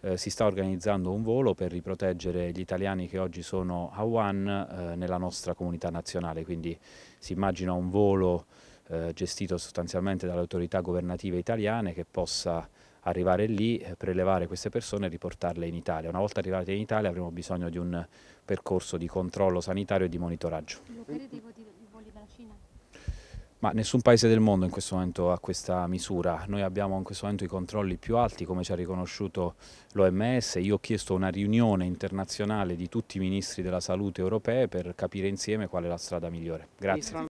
eh, si sta organizzando un volo per riproteggere gli italiani che oggi sono a Wuhan eh, nella nostra comunità nazionale, quindi si immagina un volo eh, gestito sostanzialmente dalle autorità governative italiane che possa arrivare lì, eh, prelevare queste persone e riportarle in Italia. Una volta arrivate in Italia avremo bisogno di un percorso di controllo sanitario e di monitoraggio. Lo crede i voli della Cina? Ma nessun paese del mondo in questo momento ha questa misura. Noi abbiamo in questo momento i controlli più alti, come ci ha riconosciuto l'OMS. Io ho chiesto una riunione internazionale di tutti i ministri della salute europei per capire insieme qual è la strada migliore. Grazie.